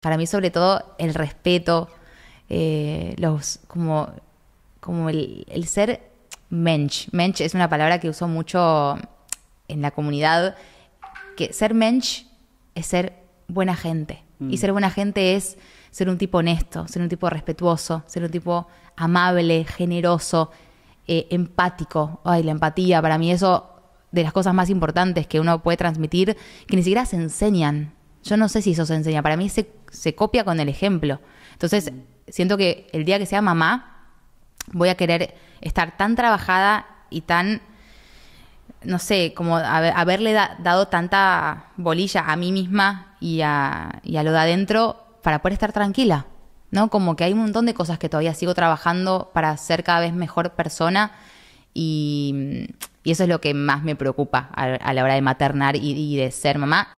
Para mí, sobre todo, el respeto, eh, los, como, como el, ser mensch. Mensch es una palabra que uso mucho en la comunidad, que ser mensch es ser buena gente. Y mm. ser buena gente es ser un tipo honesto, ser un tipo respetuoso, ser un tipo amable, generoso, eh, empático. Ay, la empatía, para mí eso de las cosas más importantes que uno puede transmitir, que ni siquiera se enseñan. Yo no sé si eso se enseña. Para mí ese se copia con el ejemplo. Entonces, siento que el día que sea mamá, voy a querer estar tan trabajada y tan, no sé, como haberle dado tanta bolilla a mí misma y a, lo de adentro para poder estar tranquila. ¿no? Como que hay un montón de cosas que todavía sigo trabajando para ser cada vez mejor persona y, eso es lo que más me preocupa a, la hora de maternar y, de ser mamá.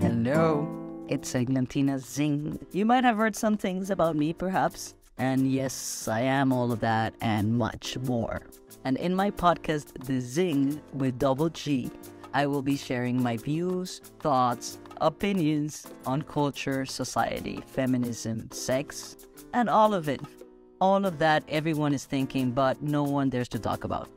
Hello. It's Eglantina's Zing. You might have heard some things about me, perhaps. And yes, I am all of that and much more. And in my podcast, The Zing with Double G, I will be sharing my views, thoughts, opinions on culture, society, feminism, sex, and all of it. All of that everyone is thinking, but no one dares to talk about.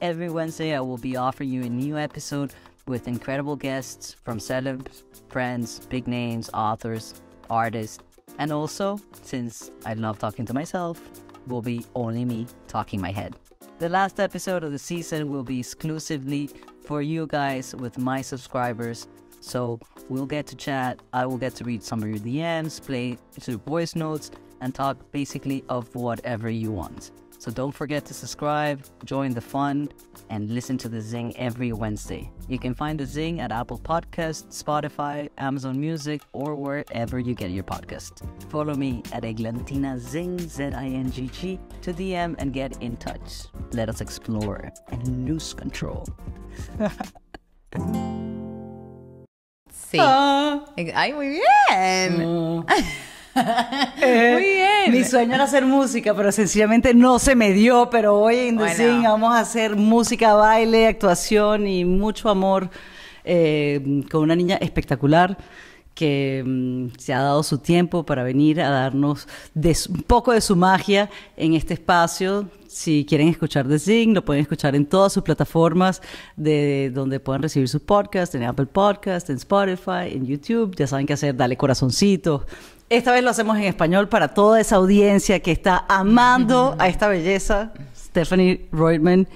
Every Wednesday, I will be offering you a new episode with incredible guests from celebs friends, big names, authors, artists, and also, since I love talking to myself, will be only me talking my head. The last episode of the season will be exclusively for you guys with my subscribers. So we'll get to chat. I will get to read some of your DMs, play to voice notes, and talk basically of whatever you want. So don't forget to subscribe, join the fun, and listen to The Zing every Wednesday. You can find The Zing at Apple Podcasts, Spotify, Amazon Music, or wherever you get your podcast. Follow me at Eglantina Zing, Z-I-N-G-G, to DM and get in touch. Let us explore and lose control. sí. Oh. Ay, muy bien. Ah. Eh, Muy bien. Mi sueño era hacer música, pero sencillamente no se me dio. Pero hoy en The Zing vamos a hacer música, baile, actuación y mucho amor eh, con una niña espectacular que mm, se ha dado su tiempo para venir a darnos un poco de su magia en este espacio. Si quieren escuchar The Zing, lo pueden escuchar en todas sus plataformas de donde puedan recibir sus podcasts, en Apple Podcast, en Spotify, en YouTube. Ya saben qué hacer, dale corazoncito, esta vez lo hacemos en español para toda esa audiencia que está amando a esta belleza, Stephanie Reutemann,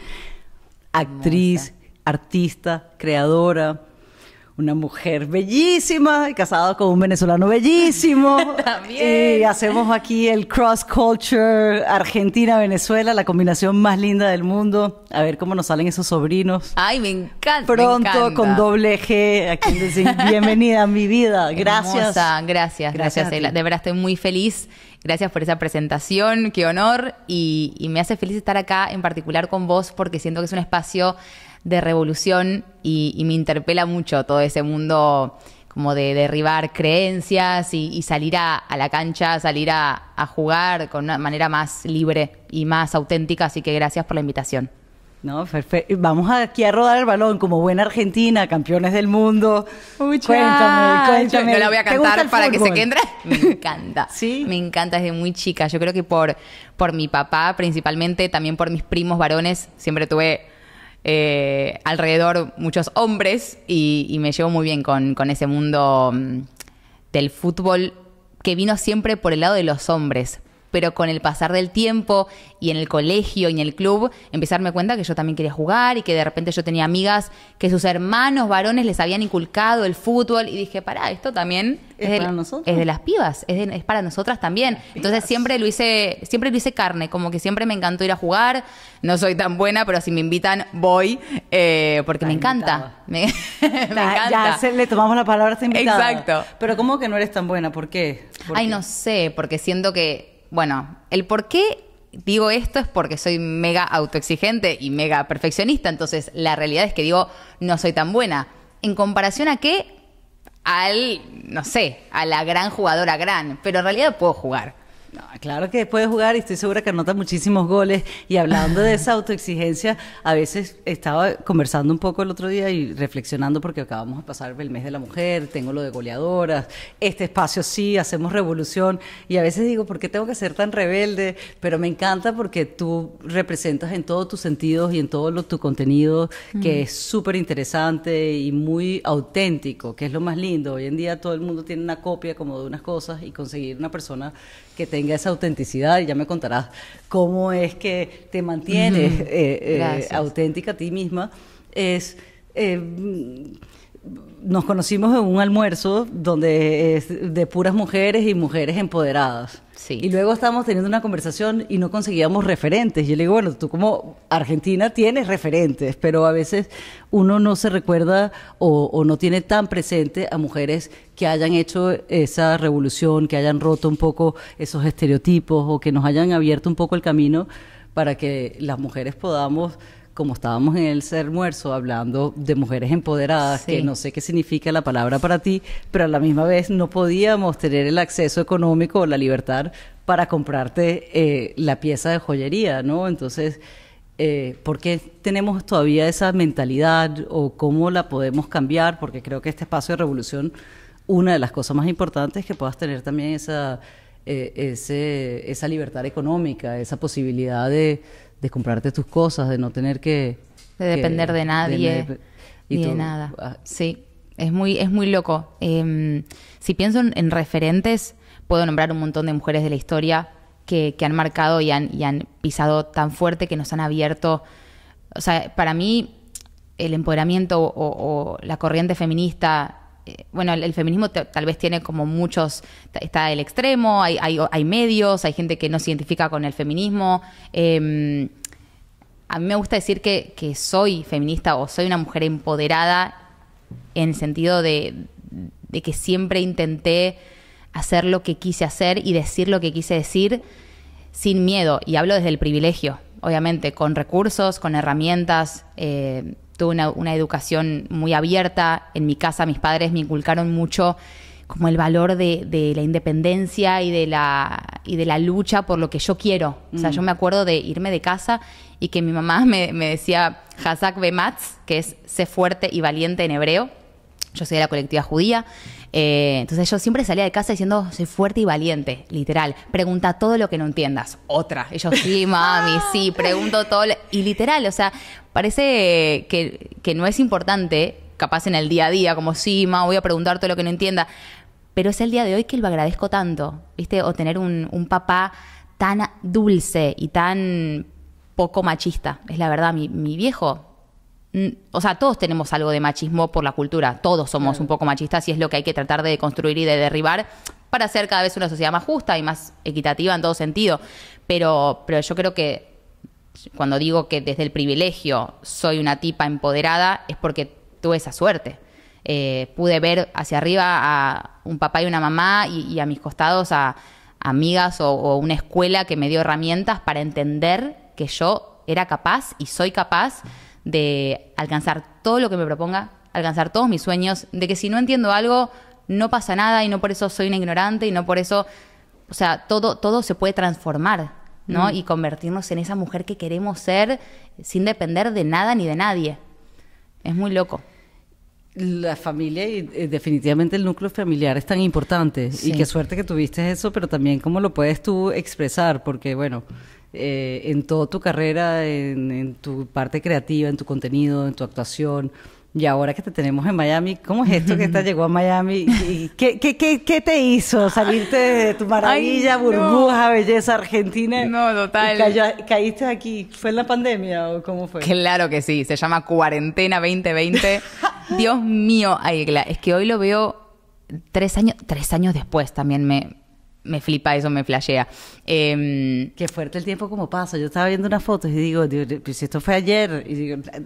actriz, artista, creadora, una mujer bellísima y casada con un venezolano bellísimo. También. Y hacemos aquí el cross culture Argentina-Venezuela, la combinación más linda del mundo. A ver cómo nos salen esos sobrinos. Ay, me encanta. Pronto con doble G, aquí decís bienvenida a mi vida. Gracias. Gracias, gracias. de verdad estoy muy feliz. Gracias por esa presentación, qué honor. y me hace feliz estar acá en particular con vos porque siento que es un espacio de revolución y, me interpela mucho todo ese mundo como de derribar creencias y, salir a, la cancha, salir a, jugar con una manera más libre y más auténtica. Así que gracias por la invitación. No, Vamos aquí a rodar el balón como buena Argentina, campeones del mundo. Cuéntame, cuéntame. No la voy a cantar para que se quede. Me encanta. sí. Me encanta desde muy chica. Yo creo que por, por mi papá, principalmente, también por mis primos varones, siempre tuve eh, alrededor muchos hombres y, me llevo muy bien con ese mundo mm, del fútbol que vino siempre por el lado de los hombres, pero con el pasar del tiempo y en el colegio y en el club, empezarme a cuenta que yo también quería jugar y que de repente yo tenía amigas que sus hermanos varones les habían inculcado el fútbol y dije, pará, esto también es, de, las pibas, es, para nosotras también. Entonces siempre lo hice, siempre lo hice carne, como que siempre me encantó ir a jugar, no soy tan buena, pero si me invitan voy, eh, porque me encanta. Me, encanta. Ya le tomamos la palabra a Exacto. Pero ¿cómo que no eres tan buena? ¿Por qué? Ay, no sé, porque siento que bueno, el por qué digo esto es porque soy mega autoexigente y mega perfeccionista, entonces la realidad es que digo, no soy tan buena. ¿En comparación a qué? Al, no sé, a la gran jugadora gran, pero en realidad puedo jugar claro que puede jugar y estoy segura que anota muchísimos goles. Y hablando de esa autoexigencia, a veces estaba conversando un poco el otro día y reflexionando porque acabamos de pasar el mes de la mujer, tengo lo de goleadoras, este espacio sí, hacemos revolución. Y a veces digo, ¿por qué tengo que ser tan rebelde? Pero me encanta porque tú representas en todos tus sentidos y en todo lo, tu contenido que mm. es súper interesante y muy auténtico, que es lo más lindo. Hoy en día todo el mundo tiene una copia como de unas cosas y conseguir una persona que tenga esa autenticidad y ya me contarás cómo es que te mantienes eh, eh, auténtica a ti misma, es... Eh, nos conocimos en un almuerzo donde es de puras mujeres y mujeres empoderadas. Y luego estábamos teniendo una conversación y no conseguíamos referentes. Yo le digo, bueno, tú como argentina tienes referentes, pero a veces uno no se recuerda o no tiene tan presente a mujeres que hayan hecho esa revolución, que hayan roto un poco esos estereotipos o que nos hayan abierto un poco el camino para que las mujeres podamos como estábamos en el almuerzo hablando de mujeres empoderadas, que no sé qué significa la palabra para ti, pero a la misma vez no podíamos tener el acceso económico o la libertad para comprarte eh, la pieza de joyería, ¿no? Entonces, eh, ¿por qué tenemos todavía esa mentalidad o cómo la podemos cambiar? Porque creo que este espacio de revolución, una de las cosas más importantes es que puedas tener también esa, eh, esa libertad económica, esa posibilidad de de comprarte tus cosas, de no tener que... De depender de nadie y de nada. Ah. Sí, es muy, es muy loco. Em, si pienso en, referentes, puedo nombrar un montón de mujeres de la historia que, que han marcado y han, y han pisado tan fuerte que nos han abierto... O sea, para mí el empoderamiento o la corriente feminista eh, bueno, el, feminismo tal vez tiene como muchos, está el extremo, hay, hay, hay, medios, hay gente que no se identifica con el feminismo. Em, a mí me gusta decir que, soy feminista o soy una mujer empoderada en el sentido de, que siempre intenté hacer lo que quise hacer y decir lo que quise decir sin miedo. Y hablo desde el privilegio, obviamente, con recursos, con herramientas. Eh, una, educación muy abierta. En mi casa mis padres me inculcaron mucho como el valor de, la independencia y de la, y de la lucha por lo que yo quiero. O sea, mm. yo me acuerdo de irme de casa y que mi mamá me, decía, Hazak Bematz, que es sé fuerte y valiente en hebreo yo soy de la colectiva judía, eh, entonces yo siempre salía de casa diciendo, soy fuerte y valiente, literal. Pregunta todo lo que no entiendas. Otra. Ellos, sí, mami, sí, pregunto todo. Y literal, o sea, parece que, no es importante, capaz en el día a día, como, sí, mamá, voy a preguntar todo lo que no entienda. Pero es el día de hoy que lo agradezco tanto, ¿viste? O tener un, papá tan dulce y tan poco machista. Es la verdad, mi viejo o sea, todos tenemos algo de machismo por la cultura, todos somos un poco machistas y es lo que hay que tratar de construir y de derribar para hacer cada vez una sociedad más justa y más equitativa en todo sentido. Pero, pero yo creo que cuando digo que desde el privilegio soy una tipa empoderada es porque tuve esa suerte. Eh, pude ver hacia arriba a un papá y una mamá y, a mis costados a, amigas o una escuela que me dio herramientas para entender que yo era capaz y soy capaz de alcanzar todo lo que me proponga, alcanzar todos mis sueños, de que si no entiendo algo, no pasa nada y no por eso soy una ignorante y no por eso, o sea, todo, todo se puede transformar, ¿no? Mm. Y convertirnos en esa mujer que queremos ser sin depender de nada ni de nadie. Es muy loco. La familia y eh, definitivamente el núcleo familiar es tan importante. Y qué suerte que tuviste eso, pero también cómo lo puedes tú expresar, porque bueno, eh, en toda tu carrera, en, tu parte creativa, en tu contenido, en tu actuación. Y ahora que te tenemos en Miami, ¿cómo es esto que te llegó a Miami? ¿Y qué, te hizo salirte de tu maravilla, burbuja, belleza argentina? No, total. ¿Caíste aquí? ¿Fue la pandemia o cómo fue? Claro que sí, se llama Cuarentena 2020. Dios mío, Aigla, es que hoy lo veo tres años, tres años después también me, me flipa eso, me flashea. Em, Qué fuerte el tiempo como pasa. Yo estaba viendo unas fotos y digo, si esto fue ayer,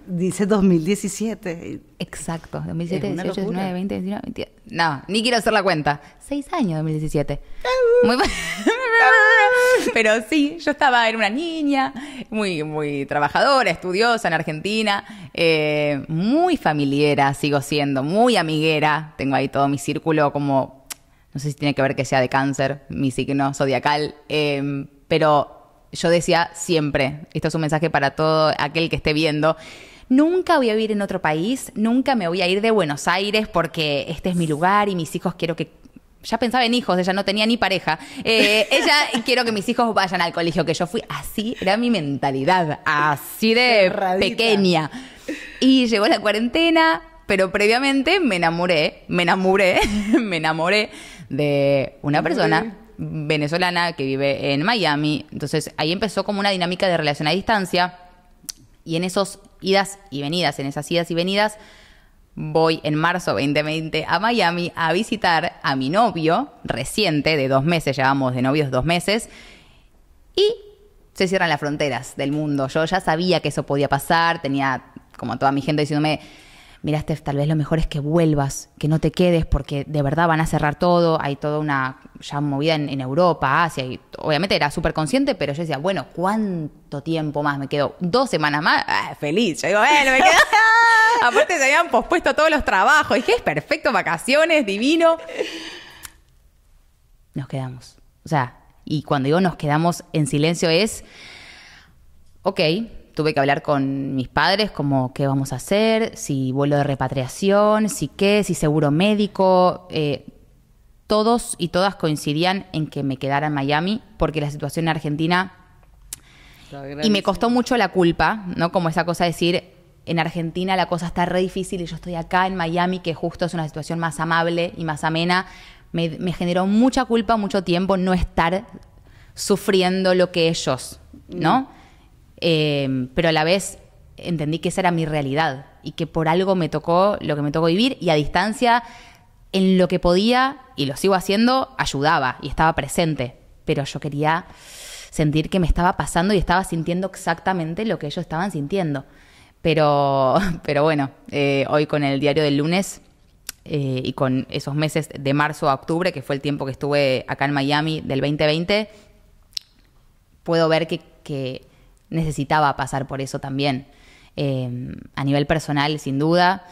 dice 2017. Exacto, 2017, No, ni quiero hacer la cuenta. Seis años, 2017. muy Pero sí, yo estaba, era una niña, muy, muy trabajadora, estudiosa en Argentina, eh, muy familiera sigo siendo, muy amiguera. Tengo ahí todo mi círculo como no sé si tiene que ver que sea de cáncer, mi signo zodiacal, em, pero yo decía siempre, esto es un mensaje para todo aquel que esté viendo, nunca voy a vivir en otro país, nunca me voy a ir de Buenos Aires porque este es mi lugar y mis hijos quiero que... Ya pensaba en hijos, ella no tenía ni pareja. Eh, ella quiero que mis hijos vayan al colegio que yo fui. Así era mi mentalidad, así de pequeña. Y llegó la cuarentena, pero previamente me enamoré, me enamoré, me enamoré de una persona venezolana que vive en Miami. Entonces ahí empezó como una dinámica de relación a distancia. Y en esos idas y venidas, en esas idas y venidas, voy en marzo 2020 a Miami a visitar a mi novio reciente, de dos meses, llevamos de novios dos meses. Y se cierran las fronteras del mundo. Yo ya sabía que eso podía pasar, tenía como toda mi gente diciéndome, mira tal vez lo mejor es que vuelvas, que no te quedes, porque de verdad van a cerrar todo, hay toda una ya movida en, Europa, Asia, y obviamente era súper consciente, pero yo decía, bueno, ¿cuánto tiempo más me quedo? ¿Dos semanas más? Ah, feliz, yo digo, bueno, me quedo. Aparte se habían pospuesto todos los trabajos, dije, es perfecto, vacaciones, divino. Nos quedamos. O sea, y cuando digo nos quedamos en silencio es, ok, tuve que hablar con mis padres, como qué vamos a hacer, si vuelo de repatriación, si qué, si seguro médico. Eh, todos y todas coincidían en que me quedara en Miami porque la situación en Argentina... Y me costó mucho la culpa, ¿no? Como esa cosa de decir, en Argentina la cosa está re difícil y yo estoy acá en Miami, que justo es una situación más amable y más amena. me generó mucha culpa, mucho tiempo no estar sufriendo lo que ellos, ¿no? Mm. Em, pero a la vez entendí que esa era mi realidad y que por algo me tocó lo que me tocó vivir y a distancia, en lo que podía, y lo sigo haciendo, ayudaba y estaba presente, pero yo quería sentir que me estaba pasando y estaba sintiendo exactamente lo que ellos estaban sintiendo. Pero, pero bueno, eh, hoy con el diario del lunes eh, y con esos meses de marzo a octubre, que fue el tiempo que estuve acá en Miami del 2020, puedo ver que, que necesitaba pasar por eso también. Eh, a nivel personal, sin duda,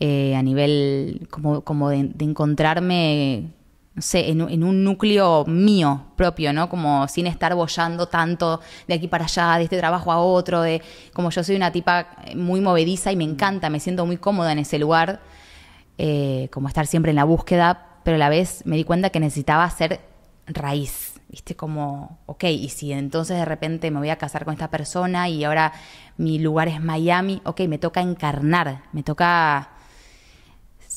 eh, a nivel como, como de, encontrarme, no sé, en, un núcleo mío propio, ¿no? Como sin estar bollando tanto de aquí para allá, de este trabajo a otro, de como yo soy una tipa muy movediza y me encanta, me siento muy cómoda en ese lugar, eh, como estar siempre en la búsqueda, pero a la vez me di cuenta que necesitaba ser raíz viste como, ok, y si entonces de repente me voy a casar con esta persona y ahora mi lugar es Miami, ok, me toca encarnar, me toca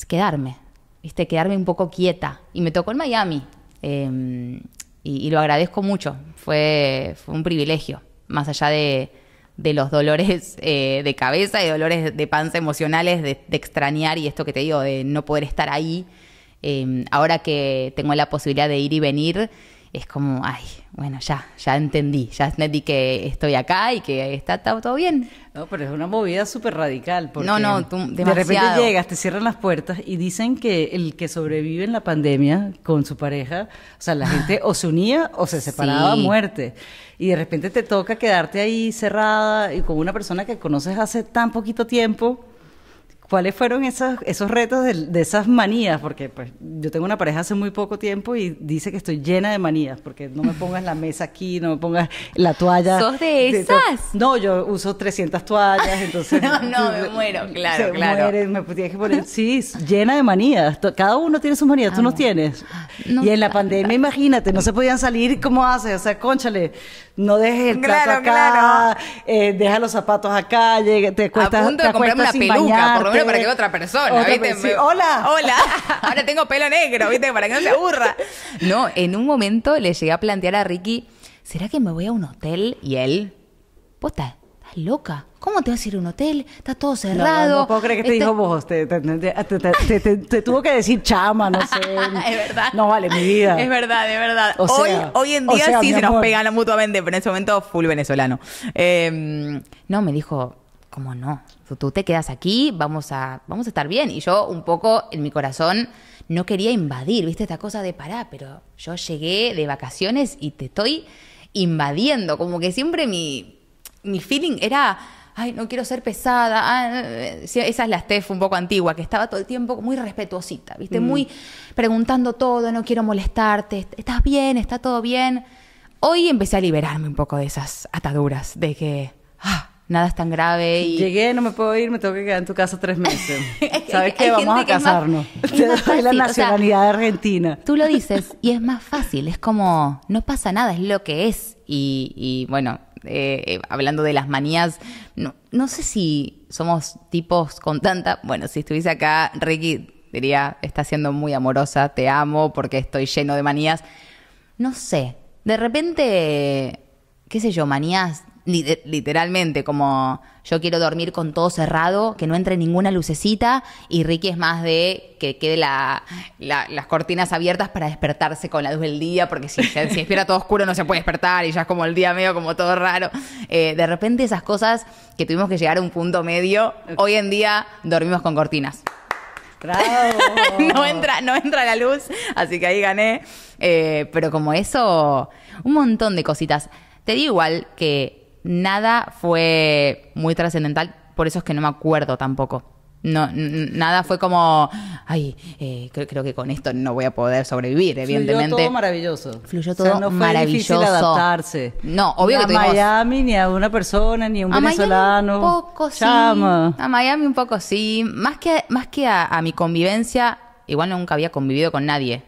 quedarme, viste, quedarme un poco quieta. Y me tocó en Miami em, y, lo agradezco mucho, fue, fue un privilegio, más allá de, los dolores eh, de cabeza y dolores de panza emocionales, de, extrañar y esto que te digo, de no poder estar ahí. Em, ahora que tengo la posibilidad de ir y venir, es como, ay, bueno, ya, ya entendí, ya entendí que estoy acá y que está, todo bien. No, pero es una movida súper radical. Porque no, no, tú, De repente llegas, te cierran las puertas y dicen que el que sobrevive en la pandemia con su pareja, o sea, la ah. gente o se unía o se separaba a muerte. Y de repente te toca quedarte ahí cerrada y con una persona que conoces hace tan poquito tiempo ¿Cuáles fueron esos, esos retos de, esas manías? Porque pues, yo tengo una pareja hace muy poco tiempo y dice que estoy llena de manías, porque no me pongas la mesa aquí, no me pongas la toalla. ¿Sos de esas? no, yo uso 300 toallas, entonces... no, no, me muero, claro, se claro. me tienes que poner... Sí, llena de manías. Cada uno tiene sus manías, tú no ah. tienes. y en la pandemia, imagínate, no se podían salir, ¿cómo haces? O sea, conchale, no dejes el plato acá, eh, deja los zapatos acá, te cuesta, te acuestas sin bañarte, para que otra persona, ¿viste? Hola. Hola. Ahora tengo pelo negro, ¿viste? Para que no se aburra. No, en un momento le llegué a plantear a Ricky, ¿será que me voy a un hotel? Y él, posta, estás loca. ¿Cómo te vas a ir a un hotel? Está todo cerrado. No, puedo creer que te este dijo vos. Te, tuvo que decir chama, no sé. es verdad. No vale mi vida. Es verdad, es verdad. hoy, hoy en día sí se nos pegan mutuamente, pero en ese momento full venezolano. Em, no, me dijo, ¿cómo no? tú te quedas aquí, vamos a, vamos a estar bien. Y yo un poco en mi corazón no quería invadir, viste, esta cosa de pará, pero yo llegué de vacaciones y te estoy invadiendo, como que siempre mi, mi feeling era, ay, no quiero ser pesada, ah, eh, esa es la Steph un poco antigua, que estaba todo el tiempo muy respetuosita, viste, mm. muy preguntando todo, no quiero molestarte, estás bien, está todo bien. Hoy empecé a liberarme un poco de esas ataduras, de que, ah, nada es tan grave. Y... Llegué, no me puedo ir, me tengo que quedar en tu casa tres meses. ¿Sabes qué? Vamos a casarnos. la nacionalidad argentina. Tú lo dices y es más fácil, es como, no pasa nada, es lo que es. Y, bueno, eh, eh, hablando de las manías, no, no sé si somos tipos con tanta, bueno, si estuviese acá, Ricky diría, está siendo muy amorosa, te amo porque estoy lleno de manías. No sé, de repente, qué sé yo, manías literalmente, como yo quiero dormir con todo cerrado, que no entre ninguna lucecita, y Ricky es más de que quede las cortinas abiertas para despertarse con la luz del día, porque si se si espera todo oscuro no se puede despertar y ya es como el día medio como todo raro. Eh, de repente esas cosas que tuvimos que llegar a un punto medio, hoy en día dormimos con cortinas. no, entra, no entra la luz, así que ahí gané. Eh, pero como eso, un montón de cositas. Te digo igual que nada fue muy trascendental, por eso es que no me acuerdo tampoco. No, nada fue como, ay, eh, creo, que con esto no voy a poder sobrevivir, evidentemente. Fluyó todo maravilloso. Fluyó todo o no fue Difícil adaptarse. No, obvio ni que a Miami ni a una persona ni a un a Miami un poco sí. A Miami un poco sí. Más que más que a, a mi convivencia, igual nunca había convivido con nadie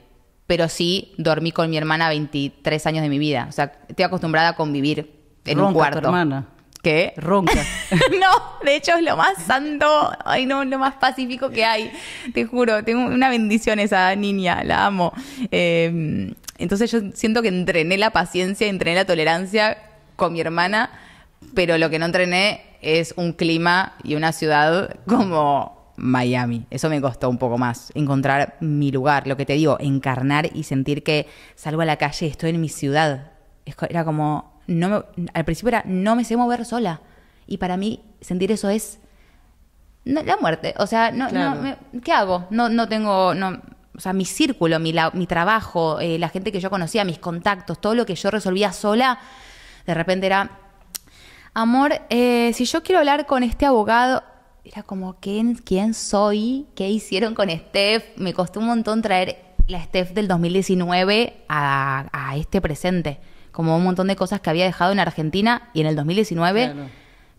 pero sí dormí con mi hermana 23 años de mi vida. O sea, estoy acostumbrada a convivir en un cuarto. hermana. ¿Qué? Ronca. no, de hecho es lo más santo, ay no, lo más pacífico que hay. Te juro, tengo una bendición esa niña, la amo. Em, entonces yo siento que entrené la paciencia, entrené la tolerancia con mi hermana, pero lo que no entrené es un clima y una ciudad como Miami. Eso me costó un poco más, encontrar mi lugar, lo que te digo, encarnar y sentir que salgo a la calle, estoy en mi ciudad. Era como, no al principio era, no me sé mover sola. Y para mí sentir eso es la muerte. O sea, no, me, ¿qué hago? No, no tengo, o sea, mi círculo, mi, mi trabajo, eh, la gente que yo conocía, mis contactos, todo lo que yo resolvía sola, de repente era, amor, eh, si yo quiero hablar con este abogado, era como, ¿quién, ¿quién soy? ¿Qué hicieron con Steph? Me costó un montón traer la Steph del 2019 a, a este presente como un montón de cosas que había dejado en Argentina y en el 2019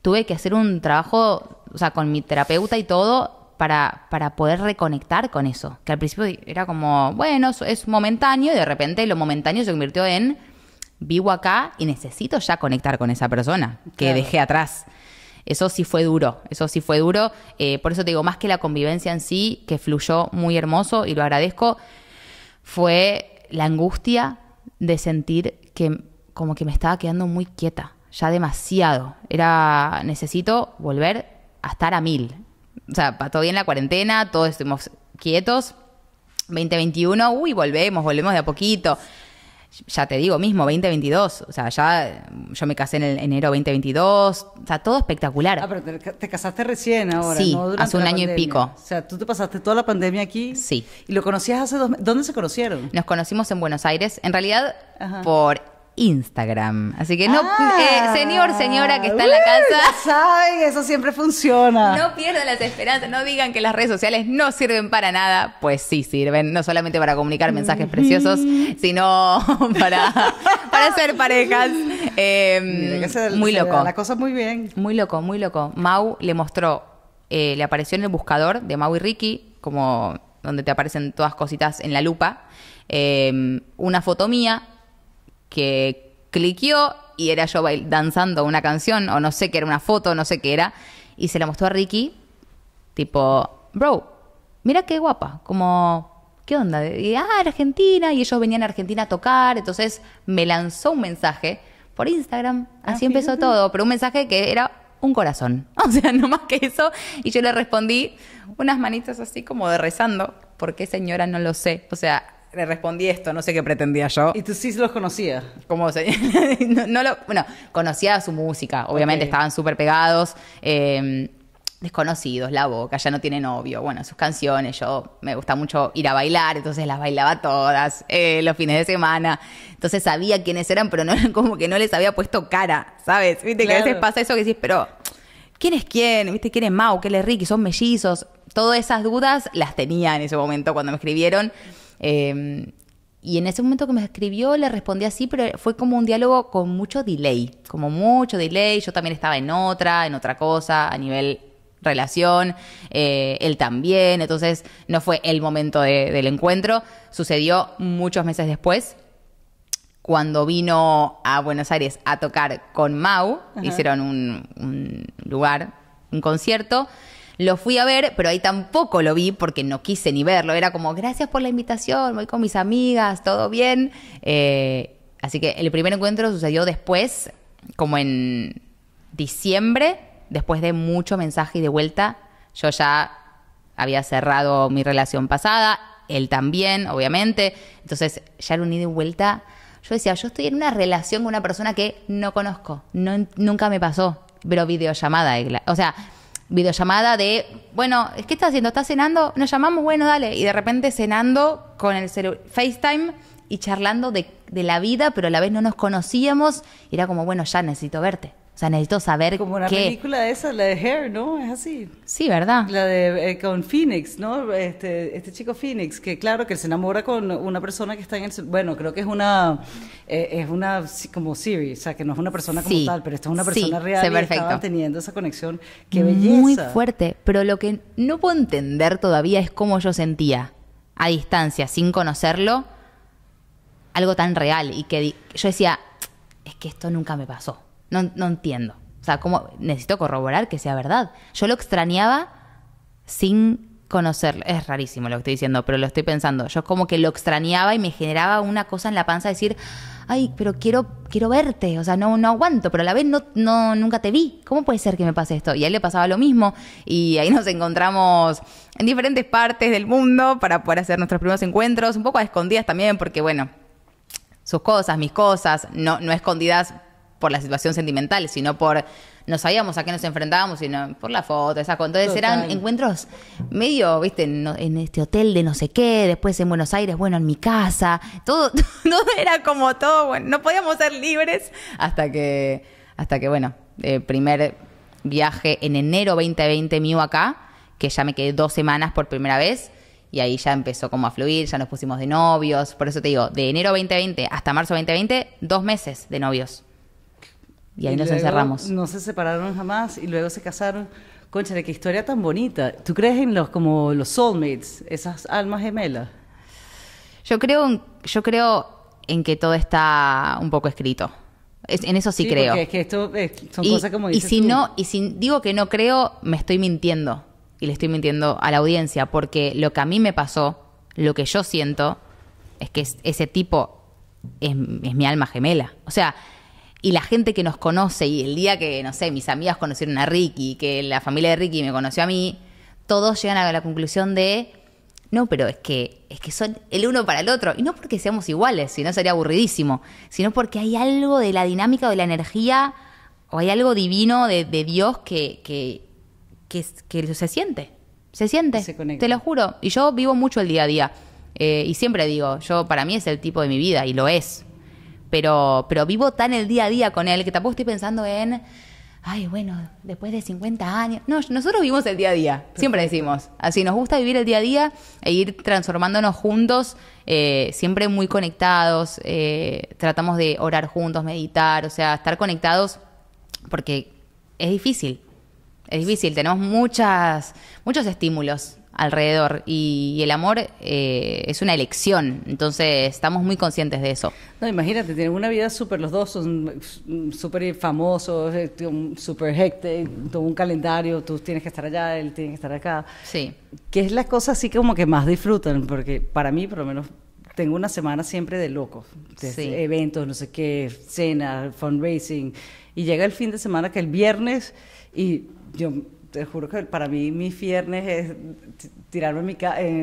tuve que hacer un trabajo, o sea, con mi terapeuta y todo. Para, para poder reconectar con eso. Que al principio era como, bueno, es momentáneo y de repente lo momentáneo se convirtió en vivo acá y necesito ya conectar con esa persona que dejé atrás. Eso sí fue duro, eso sí fue duro. Eh, por eso te digo, más que la convivencia en sí, que fluyó muy hermoso y lo agradezco, fue la angustia de sentir que como que me estaba quedando muy quieta, ya demasiado. Era, necesito volver a estar a mil. O sea, todavía bien la cuarentena, todos estuvimos quietos. 2021, uy, volvemos, volvemos de a poquito. Ya te digo mismo, 2022. O sea, ya mm, yo me casé en enero 2022. O sea, todo espectacular. Ah, pero te, casaste recién ahora. Sí, hace un año y pico. O sea, tú te pasaste toda la pandemia aquí. Sí. ¿Y lo conocías hace dos ¿Dónde se conocieron? Nos conocimos en Buenos Aires. En realidad, por Instagram. Así que no, ah. eh, señor, señora que está en la casa. saben, eso siempre funciona. No pierdan las esperanzas, no digan que las redes sociales no sirven para nada. Pues sí sirven, no solamente para comunicar mensajes preciosos, sino para, para ser parejas. Em, muy loco. cosa muy bien. Muy loco, muy loco. Mau le mostró, eh, le apareció en el buscador de Mau y Ricky, como donde te aparecen todas cositas en la lupa. Em, una foto mía que cliqueó y era yo danzando una canción o no sé qué era, una foto, no sé qué era, y se la mostró a Ricky, tipo, bro, mira qué guapa, como... ¿Qué onda? Y, ah, Argentina, y ellos venían a Argentina a tocar, entonces me lanzó un mensaje por Instagram, ah, así empezó todo, pero un mensaje que era un corazón. O sea, no más que eso. Y yo le respondí unas manitas así como de rezando. ¿Por qué señora? No lo sé. O sea, le respondí esto, no sé qué pretendía yo. ¿Y tú sí los conocías? ¿Cómo? no, lo... Bueno, conocía su música, obviamente estaban súper pegados. Em, desconocidos, la boca, ya no tiene novio. Bueno, sus canciones, yo me gusta mucho ir a bailar, entonces las bailaba todas eh, los fines de semana. Entonces sabía quiénes eran, pero no eran como que no les había puesto cara, ¿sabes? Viste que a veces pasa eso que decís, pero ¿quién es quién? ¿Viste quién es Mau? ¿Quién es Ricky? ¿Son mellizos? Todas esas dudas las tenía en ese momento cuando me escribieron. Em, y en ese momento que me escribió le respondí así, pero fue como un diálogo con mucho delay, como mucho delay. Yo también estaba en otra, en otra cosa, a nivel relación, eh, él también, entonces no fue el momento del encuentro, sucedió muchos meses después, cuando vino a Buenos Aires a tocar con Mau, hicieron un, un lugar, un concierto, lo fui a ver, pero ahí tampoco lo vi porque no quise ni verlo. Era como, gracias por la invitación, voy con mis amigas, todo bien. Eh, así que el primer encuentro sucedió después, como en diciembre, después de mucho mensaje y de vuelta. Yo ya había cerrado mi relación pasada, él también, obviamente. Entonces ya lo uní de vuelta. Yo decía, yo estoy en una relación con una persona que no conozco, no, nunca me pasó, pero videollamada. O sea, videollamada de, bueno, ¿qué estás haciendo? ¿Estás cenando? Nos llamamos, bueno, dale. Y de repente cenando con el FaceTime y charlando de, de, la vida, pero a la vez no nos conocíamos. era como, bueno, ya necesito verte sea, necesito saber Como una película esa, la de Hair, ¿no? Es así. Sí, ¿verdad? La de eh, con Phoenix, ¿no? Este, este chico Phoenix, que claro, que se enamora con una persona que está en el... Bueno, creo que es una... Eh, es una como Siri. o sea, que no es una persona como tal, pero esta es una persona real y estaban teniendo esa conexión. ¡Qué belleza! Muy fuerte, pero lo que no puedo entender todavía es cómo yo sentía a distancia, sin conocerlo, algo tan real y que yo decía, es que esto nunca me pasó. No, entiendo. O sea, ¿cómo? necesito corroborar que sea verdad. Yo lo extrañaba sin conocerlo. Es rarísimo lo que estoy diciendo, pero lo estoy pensando. Yo como que lo extrañaba y me generaba una cosa en la panza de decir, ay, pero quiero, quiero verte, o sea, no, no aguanto, pero a la vez no, no, nunca te vi. ¿Cómo puede ser que me pase esto? Y a él le pasaba lo mismo y ahí nos encontramos en diferentes partes del mundo para poder hacer nuestros primeros encuentros, un poco a escondidas también, porque bueno, sus cosas, mis cosas, no, no escondidas por la situación sentimental, sino por no sabíamos a qué nos enfrentábamos, sino por la foto, esas Entonces eran encuentros medio, viste, en, este hotel de no sé qué, después en Buenos Aires, bueno, en mi casa, todo, era como todo, bueno, no podíamos ser libres hasta que, hasta que bueno, eh, primer viaje en enero 2020 mío acá, que ya me quedé dos semanas por primera vez. Y ahí ya empezó como a fluir, ya nos pusimos de novios. Por eso te digo, de enero 2020 hasta marzo 2020, dos meses de novios. Y ahí nos encerramos. No se separaron jamás y luego se casaron. de qué historia tan bonita. ¿Tú crees en los como los soulmates, esas almas gemelas? Yo creo, yo creo en que todo está un poco escrito. en eso sí, creo. Es que esto eh, son y, cosas como dices Y si no, y si digo que no creo, me estoy mintiendo. Y le estoy mintiendo a la audiencia. Porque lo que a mí me pasó, lo que yo siento, es que ese tipo es mi alma gemela. O sea, y la gente que nos conoce y el día que, no sé, mis amigas conocieron a Ricky, que la familia de Ricky me conoció a mí, todos llegan a la conclusión de, no, pero es que, es que son el uno para el otro. Y no porque seamos iguales, si no sería aburridísimo, sino porque hay algo de la dinámica o de la energía o hay algo divino de, Dios que, que, que, se siente. Se siente, te lo juro. Y yo vivo mucho el día a día. Eh, y siempre digo, yo para mí es el tipo de mi vida y lo es pero, pero vivo tan el día a día con él que tampoco estoy pensando en, ay, bueno, después de 50 años. No, nosotros vivimos el día a día, siempre decimos. Así, nos gusta vivir el día a día e ir transformándonos juntos, eh, siempre muy conectados. Eh, tratamos de orar juntos, meditar, o sea, estar conectados porque es difícil. Es difícil, tenemos muchas, muchos estímulos alrededor y, el amor eh, es una elección, entonces estamos muy conscientes de eso. No, imagínate, tienen una vida súper, los dos son mm, súper famosos, eh, súper hectic, todo un calendario, tú tienes que estar allá, él tiene que estar acá. Sí. Que es la cosa así como que más disfrutan, porque para mí, por lo menos, tengo una semana siempre de locos, sí. eventos, no sé qué, cena, fundraising, y llega el fin de semana que el viernes y yo te juro que para mí mi viernes es tirarme mi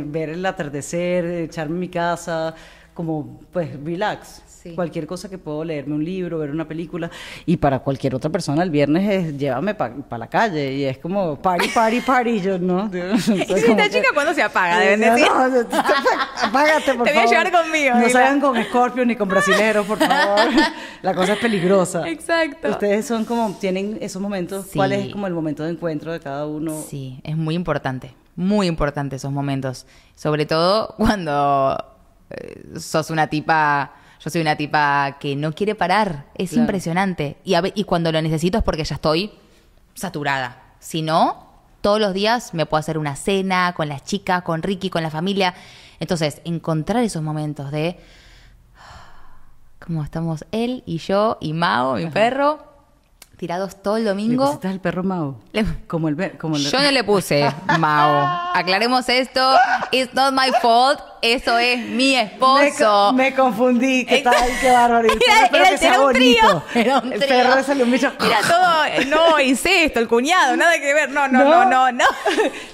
ver el atardecer, echarme en mi casa, como pues relax. Cualquier cosa que puedo leerme un libro, ver una película. Y para cualquier otra persona el viernes es llévame para la calle. Y es como party, party, party. Yo no. y esta chica cuando se apaga, deben decir. apágate, por voy a llevar conmigo. No salgan con Scorpio ni con Brasilero, por favor. la cosa es peligrosa. Exacto. Ustedes son como, tienen esos momentos. ¿Cuál es como el momento de encuentro de cada uno? Sí, es muy importante. Muy importante esos momentos. Sobre todo cuando eh, sos una tipa, yo soy una tipa que no quiere parar, es impresionante. Y, y cuando lo necesito es porque ya estoy saturada. Si no, todos los días me puedo hacer una cena con las chicas, con Ricky, con la familia. Entonces, encontrar esos momentos de como estamos él y yo y Mao, mi perro, tirados todo el domingo. ¿Le el perro Mao? Como el, como el... Yo no le puse Mao. Aclaremos esto. It's not my fault eso es mi esposo. Me, confundí, qué tal, qué barbaridad era, un trío. el perro salió un bicho. Mira, todo, no, incesto, el cuñado, nada que ver. No, no, no, no, no.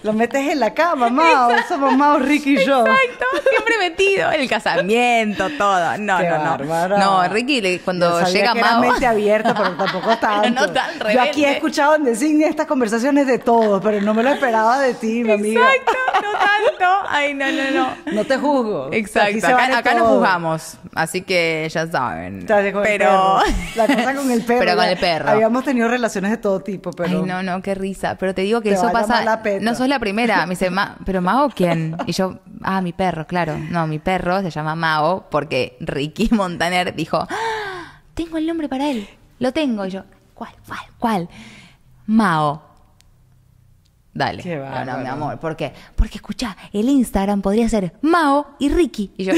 Lo metes en la cama, Mao. Somos Mao, Ricky y yo. Exacto, siempre metido. El casamiento, todo. No, no, no. No, Ricky, cuando llega que Mao. mente abierta, pero tampoco tanto. no Yo aquí he escuchado en Designia estas conversaciones de todos, pero no me lo esperaba de ti, mi amiga. Exacto, no tanto. Ay, no, no, no. No te juzgo. Exacto. acá, nos no juzgamos. Así que ya saben. pero. La cosa con el perro. Habíamos tenido relaciones de todo tipo, pero. no, no, qué risa. Pero te digo que eso pasa. No sos la primera. Me dice, ¿pero Mao quién? Y yo, ah, mi perro, claro. No, mi perro se llama Mao porque Ricky Montaner dijo, ah, tengo el nombre para él. Lo tengo. Y yo, ¿cuál, cuál, cuál? Mao. Dale. Qué no, no, mi amor. ¿Por qué? Porque escucha, el Instagram podría ser Mao y Ricky. Y yo.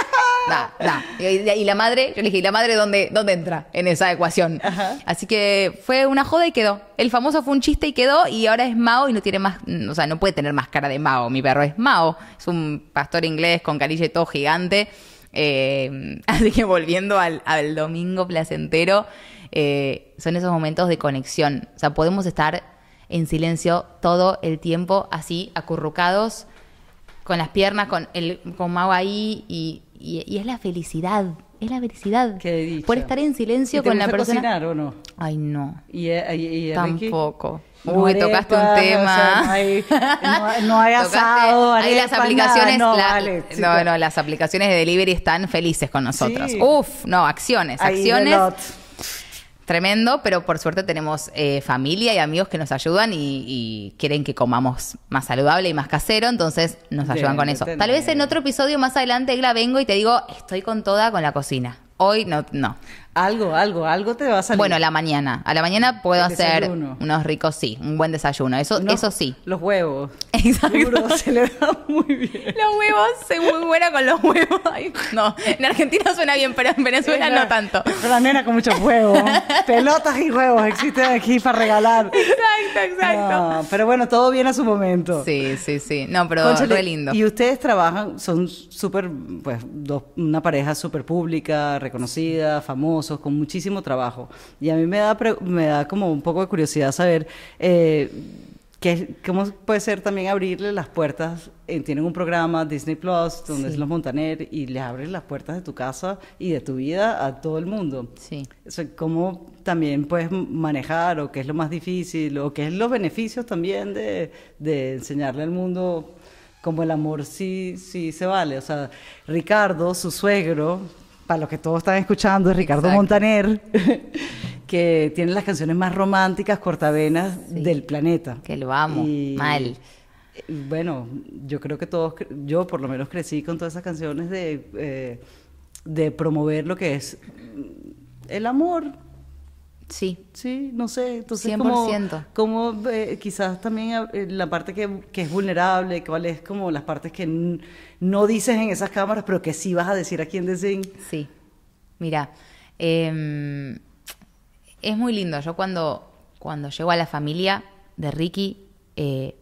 da, da. Y, la madre, yo le dije, ¿y la madre dónde, entra en esa ecuación? Así que fue una joda y quedó. El famoso fue un chiste y quedó, y ahora es Mao y no tiene más, mm, o sea, no puede tener más cara de Mao. Mi perro es Mao. Es un pastor inglés con carille todo gigante. Eh, así que volviendo al, domingo placentero, eh, son esos momentos de conexión. O sea, podemos estar en silencio todo el tiempo, así, acurrucados, con las piernas, con, el, con Mau ahí, y, y, es la felicidad es la felicidad. Por estar en silencio con la persona. cocinar o no? Ay, no. ¿Y, Tampoco. Uy, tocaste un tema. no, hay, asado. las aplicaciones. no, no, las aplicaciones de delivery están felices con nosotros. Uf, no, acciones, acciones tremendo, pero por suerte tenemos eh, familia y amigos que nos ayudan y, quieren que comamos más saludable y más casero, entonces nos ayudan con eso. Tal vez en otro episodio más adelante, la vengo y te digo, estoy con toda con la cocina. Hoy no, no. Algo, algo, algo te va a salir. Bueno, a la mañana. A la mañana puedo hacer unos ricos, sí, un buen desayuno. Eso, eso sí. Los huevos. Exacto. se le da muy bien. Los huevos, soy muy buena con los huevos. no, en Argentina suena bien, pero en Venezuela no tanto. La nena con muchos huevos. Pelotas y huevos existen aquí para regalar. Exacto, exacto. No, pero bueno, todo viene a su momento. Sí, sí, sí. No, pero lindo. Y ustedes trabajan, son súper, pues, dos- una pareja súper pública, reconocida, famosa con muchísimo trabajo. Y a mí me da, me da como un poco de curiosidad saber... Eh, ¿Cómo puede ser también abrirle las puertas? Eh, tienen un programa Disney Plus, donde es Los Montaner, y le abren las puertas de tu casa y de tu vida a todo el mundo. Sí. ¿Cómo también puedes manejar o qué es lo más difícil o qué es los beneficios también de, enseñarle al mundo como el amor sí, sí se vale? O sea, Ricardo, su suegro, para los que todos están escuchando, es Ricardo Montaner, que tiene las canciones más románticas, cortavenas del planeta. Que lo amo, mal. Eh, bueno, yo creo que todos, yo por lo menos crecí con todas esas canciones de, eh, de promover lo que es mm, el amor, Sí. Sí, no sé. Entonces, 100%. Como, como eh, quizás también eh, la parte que, es vulnerable, cuáles es como las partes que no dices en esas cámaras, pero que sí vas a decir a en The Sí. Mira, em, es muy lindo. Yo cuando, cuando llego a la familia de Ricky, eh,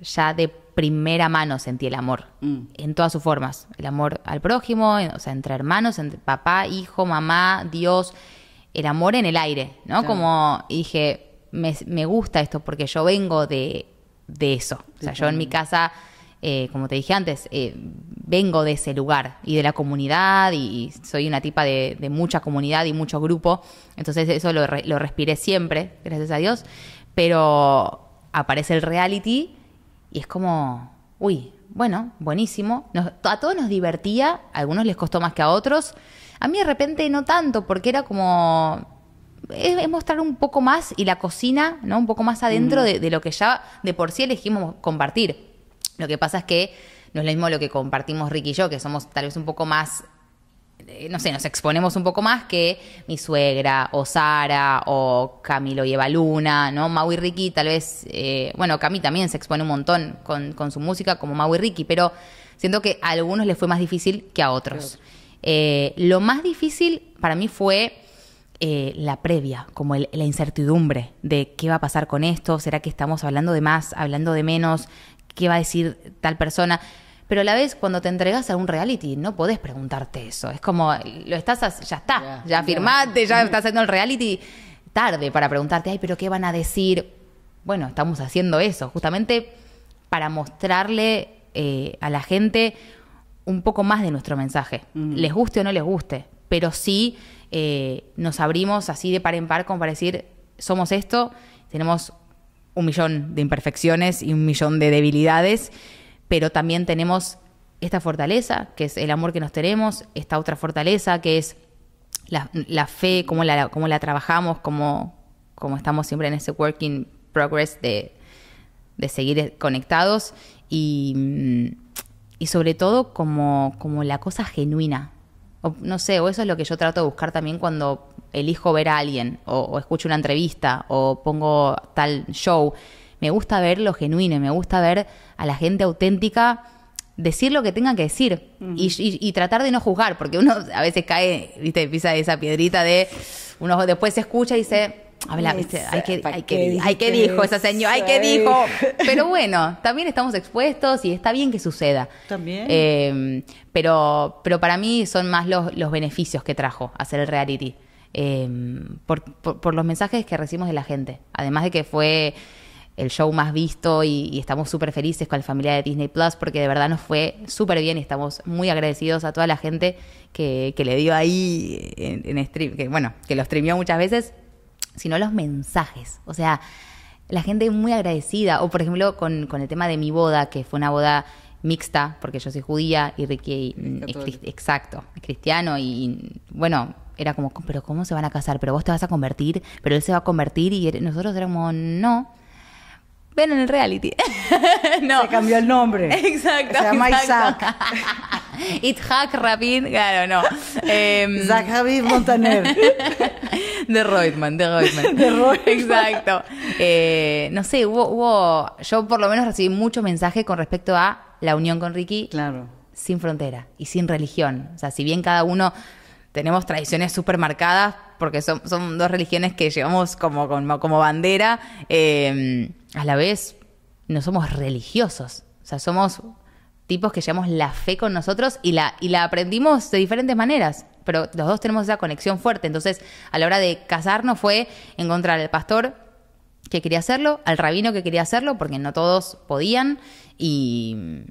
ya de primera mano sentí el amor, mm. en todas sus formas. El amor al prójimo, o sea, entre hermanos, entre papá, hijo, mamá, Dios el amor en el aire, ¿no? Como dije, me, gusta esto porque yo vengo de, eso. O sea, yo en mi casa, eh, como te dije antes, eh, vengo de ese lugar y de la comunidad y, soy una tipa de, mucha comunidad y mucho grupo. Entonces eso lo, lo respiré siempre, gracias a Dios. Pero aparece el reality y es como, uy, bueno, buenísimo. a todos nos divertía, a algunos les costó más que a otros. A mí de repente no tanto, porque era como... Es, mostrar un poco más y la cocina, ¿no? Un poco más adentro de, lo que ya de por sí elegimos compartir. Lo que pasa es que no es lo mismo lo que compartimos Ricky y yo, que somos tal vez un poco más eh, no sé, nos exponemos un poco más que mi suegra o Sara o Camilo y Eva Luna, ¿no? Mau y Ricky tal vez, eh, bueno, Cami también se expone un montón con, con, su música como Mau y Ricky, pero siento que a algunos les fue más difícil que a otros. Eh, lo más difícil para mí fue eh, la previa, como la incertidumbre de qué va a pasar con esto, será que estamos hablando de más, hablando de menos, qué va a decir tal persona. Pero a la vez, cuando te entregas a un reality, no podés preguntarte eso. Es como, lo estás, ya está, ya firmaste, ya estás haciendo el reality. Tarde para preguntarte, ay, pero ¿qué van a decir? Bueno, estamos haciendo eso, justamente para mostrarle eh, a la gente un poco más de nuestro mensaje, les guste o no les guste, pero sí eh, nos abrimos así de par en par como para decir, somos esto, tenemos un millón de imperfecciones y un millón de debilidades, pero también tenemos esta fortaleza, que es el amor que nos tenemos, esta otra fortaleza, que es la, fe, cómo la, la trabajamos, cómo, estamos siempre en ese working progress de, de seguir conectados y mm, y sobre todo como, como la cosa genuina. no sé, o eso es lo que yo trato de buscar también cuando elijo ver a alguien, o, escucho una entrevista, o pongo tal show. Me gusta ver lo genuino, me gusta ver a la gente auténtica decir lo que tengan que decir y, tratar de no juzgar, porque uno a veces cae, viste, pisa esa piedrita de, uno después se escucha y dice, habla, ¿viste? hay que, hay que, hay que dijo esa señora, hay que dijo. Pero bueno, también estamos expuestos y está bien que suceda. También. Em, pero, pero para mí son más los, los beneficios que trajo hacer el reality. Em, por, por, los mensajes que recibimos de la gente. Además de que fue el show más visto y, estamos súper felices con la familia de Disney Plus porque de verdad nos fue súper bien y estamos muy agradecidos a toda la gente que, que le dio ahí en, stream, que bueno, que lo streamió muchas veces sino los mensajes. O sea, la gente muy agradecida. O por ejemplo, con, con el tema de mi boda, que fue una boda mixta, porque yo soy judía y Ricky mm, es, exacto, es cristiano y bueno, era como, pero ¿cómo se van a casar? Pero vos te vas a convertir, pero él se va a convertir y er, nosotros éramos, no ven en el reality. no. Se cambió el nombre. Exacto. Se llama Isaac. Isaac. Rabin, claro, no. Eh, em, Zach Montaner. de Reutemann, de Reutemann. de Reutemann. Exacto. Eh, no sé, hubo, hubo, yo por lo menos recibí muchos mensajes con respecto a la unión con Ricky. Claro. Sin frontera y sin religión. O sea, si bien cada uno tenemos tradiciones súper marcadas porque son, dos religiones que llevamos como, como, bandera. Em, a la vez, no somos religiosos. O sea, somos tipos que llevamos la fe con nosotros y la, y la aprendimos de diferentes maneras. Pero los dos tenemos esa conexión fuerte. Entonces, a la hora de casarnos fue encontrar al pastor que quería hacerlo, al rabino que quería hacerlo, porque no todos podían. Y,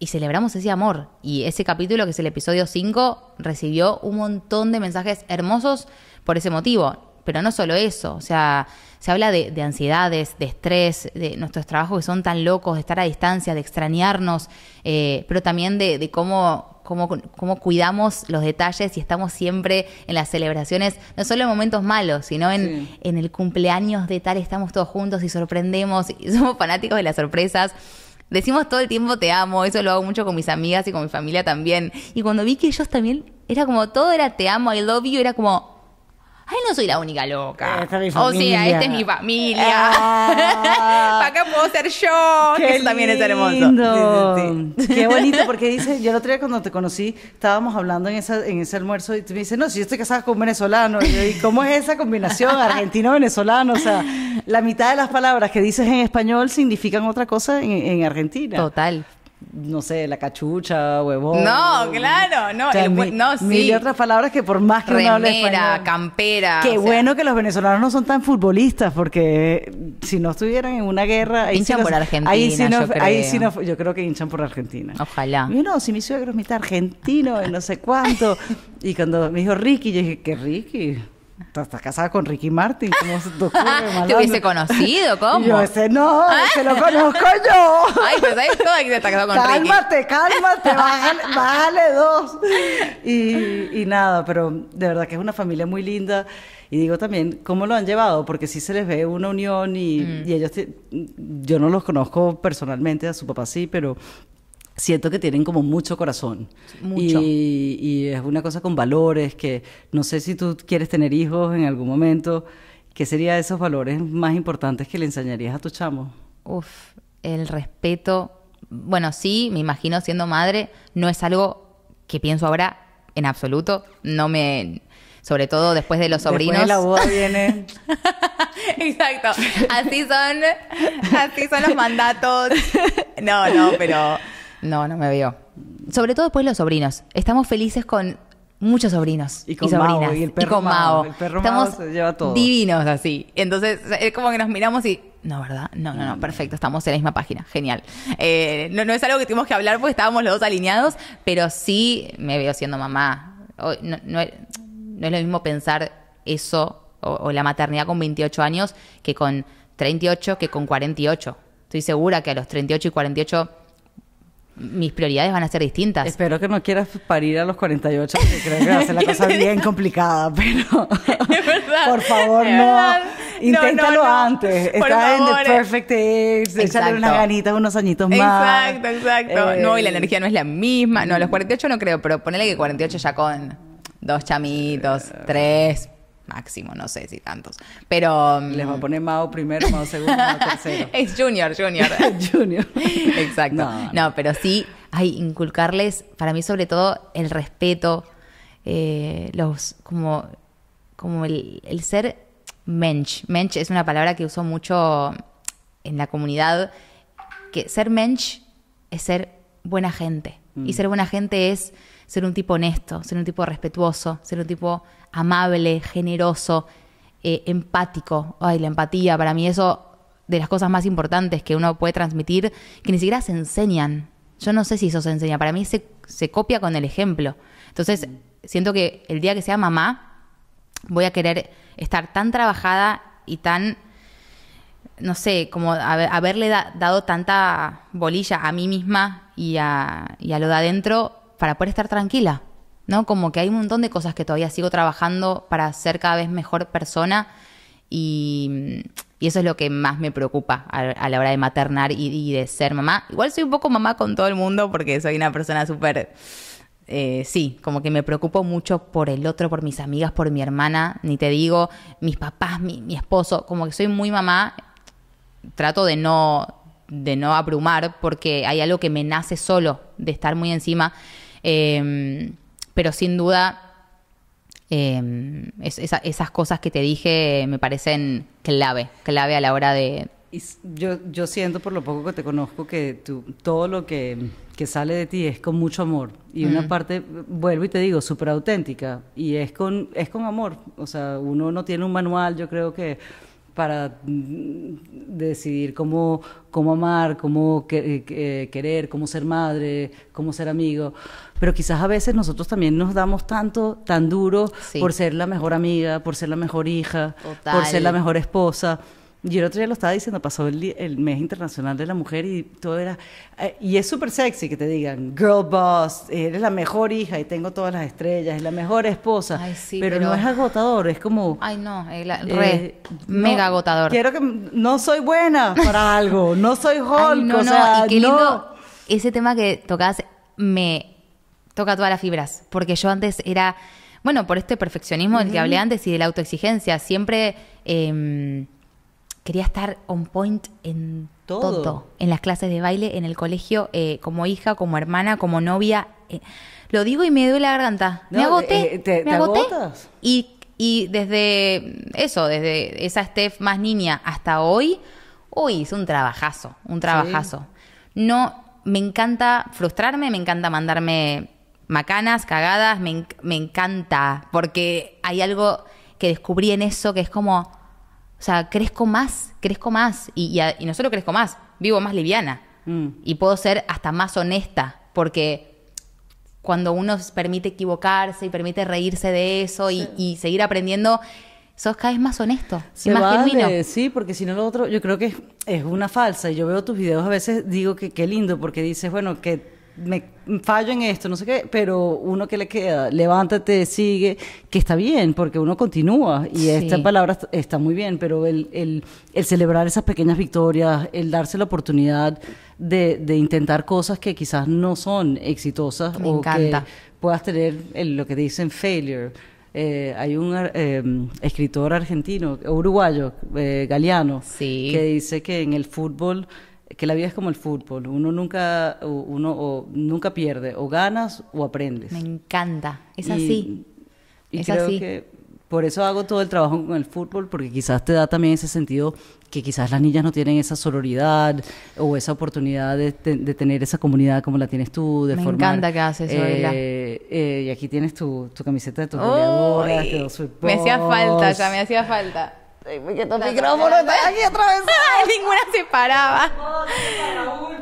y celebramos ese amor. Y ese capítulo, que es el episodio 5, recibió un montón de mensajes hermosos por ese motivo. Pero no solo eso, o sea, se habla de, ansiedades, de estrés, de nuestros trabajos que son tan locos, de estar a distancia, de extrañarnos, eh, pero también de, cómo Cómo, cómo, cuidamos los detalles y estamos siempre en las celebraciones, no solo en momentos malos, sino en, en el cumpleaños de tal, estamos todos juntos y sorprendemos, y somos fanáticos de las sorpresas. Decimos todo el tiempo te amo, eso lo hago mucho con mis amigas y con mi familia también. Y cuando vi que ellos también, era como todo era te amo, I love you, era como, ay, no soy la única loca. Eh, esta este es mi familia. o sea, esta es mi familia. Acá puedo ser yo. Qué que también es hermoso. Qué bonito, porque dice, yo el otro día cuando te conocí, estábamos hablando en, ese almuerzo y tú me dices, no, si yo estoy casada con un venezolano. cómo es esa combinación argentino-venezolano? O sea, la mitad de las palabras que dices en español significan otra cosa en, en Argentina. Total no sé, la cachucha, huevón. No, claro, no, sí. Mil y otras palabras que por más que no uno hable campera. Qué bueno que los venezolanos no son tan futbolistas, porque si no estuvieran en una guerra... hinchan por Argentina, ahí sí no, yo creo. que hinchan por Argentina. Ojalá. Y no, si mi suegro es mitad argentino, y no sé cuánto. y cuando me dijo Ricky, yo dije, ¿qué Ricky? estás casada con Ricky Martin, ¿cómo se te hubiese conocido, ¿cómo? yo, ese no, se lo conozco yo. Ay, pues esto todo que está casado con Ricky. Cálmate, cálmate, bájale, dos. Y, y nada, pero de verdad que es una familia muy linda. Y digo también, ¿cómo lo han llevado? Porque sí se les ve una unión y, mm. y ellos, yo no los conozco personalmente, a su papá sí, pero siento que tienen como mucho corazón. Mucho. Y, es una cosa con valores que no sé si tú quieres tener hijos en algún momento. ¿Qué serían esos valores más importantes que le enseñarías a tu chamo? Uf, el respeto. Bueno, sí, me imagino siendo madre, no es algo que pienso ahora en absoluto. No me. Sobre todo después de los sobrinos. Después de la boda viene. Exacto. Así son, así son los mandatos. No, no, pero no, no me veo. Sobre todo después los sobrinos. Estamos felices con muchos sobrinos y, con y, con Mao. El perro Mao se lleva todo. divinos así. Entonces, es como que nos miramos y. No, ¿verdad? No, no, no, mm. perfecto, estamos en la misma página, genial. Eh, no, es algo que tuvimos que hablar porque estábamos los dos alineados, pero sí me veo siendo mamá. No, es lo mismo pensar eso o la maternidad con 28 años que con 38, que con 48. Estoy segura que a los 38 y 48 mis prioridades van a ser distintas. Espero que no quieras parir a los 48, porque creo que va a ser la cosa bien complicada, pero es verdad, por favor no, inténtalo antes. Está en the eh. perfect age, échale una ganita unos añitos más. Exacto, exacto. Eh, no, y la energía no es la misma. No, a los 48 no creo, pero ponele que 48 ya con dos chamitos, tres máximo, no sé si tantos. Pero. Mm, Les va a poner Mao primero, Mao segundo, Mao tercero. es Junior, Junior. junior. Exacto. No, pero sí, hay inculcarles, para mí sobre todo, el respeto, eh, los, como, como el, ser mensch. Mensch es una palabra que uso mucho en la comunidad, que ser mensch es ser buena gente. Y mm. ser buena gente es ser un tipo honesto, ser un tipo respetuoso, ser un tipo amable, generoso, eh, empático. Ay, la empatía, para mí eso de las cosas más importantes que uno puede transmitir, que ni siquiera se enseñan. Yo no sé si eso se enseña, para mí se, se copia con el ejemplo. Entonces, siento que el día que sea mamá, voy a querer estar tan trabajada y tan, no sé, como haberle dado tanta bolilla a mí misma y a, y a lo de adentro para poder estar tranquila. ¿no? Como que hay un montón de cosas que todavía sigo trabajando para ser cada vez mejor persona y, eso es lo que más me preocupa a, la hora de maternar y, de ser mamá. Igual soy un poco mamá con todo el mundo porque soy una persona súper... Eh, sí, como que me preocupo mucho por el otro, por mis amigas, por mi hermana, ni te digo, mis papás, mi, esposo, como que soy muy mamá, trato de no, de no abrumar porque hay algo que me nace solo, de estar muy encima. Em, pero sin duda, em, esas cosas que te dije me parecen clave, clave a la hora de... yo, yo siento por lo poco que te conozco que todo lo que, sale de ti es con mucho amor y una parte, vuelvo y te digo, súper auténtica y es con, es con amor, o sea, uno no tiene un manual, yo creo que para mm, decidir cómo, cómo amar, cómo eh, querer, cómo ser madre, cómo ser amigo. Pero quizás a veces nosotros también nos damos tanto, tan duro por ser la mejor amiga, por ser la mejor hija, por ser la mejor esposa. Y el otro día lo estaba diciendo, pasó el, mes internacional de la mujer y todo era... Eh, y es súper sexy que te digan, girl boss, eres la mejor hija y tengo todas las estrellas, es la mejor esposa. pero, no es agotador, es como... Ay, no, la, eh, mega agotador. Quiero que... No soy buena para algo, no soy Hulk, Ay, no, no, y qué lindo Ese tema que tocas me toca todas las fibras, porque yo antes era... Bueno, por este perfeccionismo del que hablé antes y de la autoexigencia, siempre... Em, quería estar on point en todo. en las clases de baile, en el colegio, eh, como hija, como hermana, como novia. Eh, lo digo y me duele la garganta. me agoté. Eh, te, me Agotas. Y, desde eso, desde esa Steph más niña hasta hoy, hoy es un trabajazo, un trabajazo. No, me encanta frustrarme, me encanta mandarme macanas, cagadas, me, me encanta, porque hay algo que descubrí en eso que es como o sea, crezco más, crezco más. Y, no solo crezco más, vivo más liviana. Mm. Y puedo ser hasta más honesta, porque cuando uno permite equivocarse y permite reírse de eso y, seguir aprendiendo, sos cada vez más honesto Sí, porque si no lo otro, yo creo que es, es una falsa. Y yo veo tus videos a veces, digo que qué lindo, porque dices, bueno, que me fallo en esto, no sé qué, pero uno que le queda, levántate, sigue, que está bien, porque uno continúa y esta palabra está muy bien, pero el, el, celebrar esas pequeñas victorias, el darse la oportunidad de, intentar cosas que quizás no son exitosas o puedas tener lo que dicen failure. Eh, hay un eh, escritor argentino, uruguayo, eh, galeano, que dice que en el fútbol que la vida es como el fútbol, uno nunca, uno, o, nunca pierde, o ganas o aprendes. Me encanta, es así. Y creo así. que por eso hago todo el trabajo con el fútbol, porque quizás te da también ese sentido que quizás las niñas no tienen esa sororidad o esa oportunidad de, tener esa comunidad como la tienes tú, de Me encanta que haces, eh, eh, Y aquí tienes tu, tu camiseta de tus goleadores, Me hacía falta, ya me hacía falta que aquí vez Ninguna se paraba.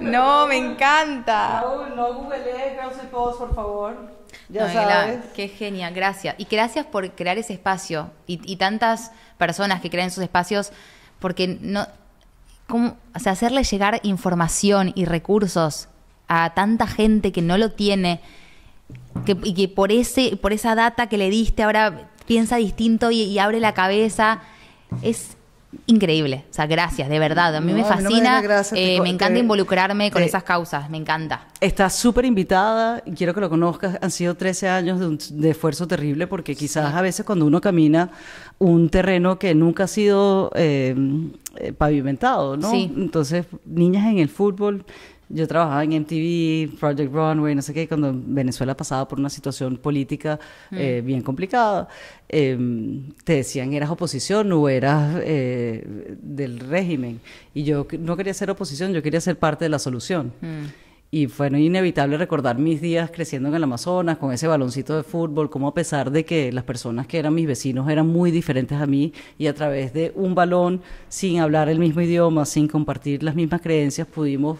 No, me encanta. Raúl, no googleé Girls por favor. Ya sabes. qué genial, gracias. Y gracias por crear ese espacio. Y, y tantas personas que crean esos espacios, porque no. ¿cómo, hacerle llegar información y recursos a tanta gente que no lo tiene. Que, y que por, ese, por esa data que le diste ahora piensa distinto y, y abre la cabeza es increíble. O sea, gracias, de verdad. A mí me fascina. Eh, me, encanta eh, involucrarme con eh, esas causas, me encanta. Estás súper invitada y quiero que lo conozcas. Han sido 13 años de, esfuerzo terrible porque quizás a veces cuando uno camina un terreno que nunca ha sido pavimentado, ¿no? Sí. Entonces, niñas en el fútbol, yo trabajaba en MTV, Project Runway, no sé qué, cuando Venezuela pasaba por una situación política mm. eh, bien complicada, em, te decían eras oposición o eras eh, del régimen. Y yo no quería ser oposición, yo quería ser parte de la solución. Mm. Y fue inevitable recordar mis días creciendo en el Amazonas, con ese baloncito de fútbol, como a pesar de que las personas que eran mis vecinos eran muy diferentes a mí y a través de un balón, sin hablar el mismo idioma, sin compartir las mismas creencias, pudimos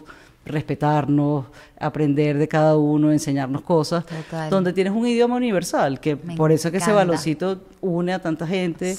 respetarnos, aprender de cada uno, enseñarnos cosas, donde tienes un idioma universal, que por eso es que ese balocito une a tanta gente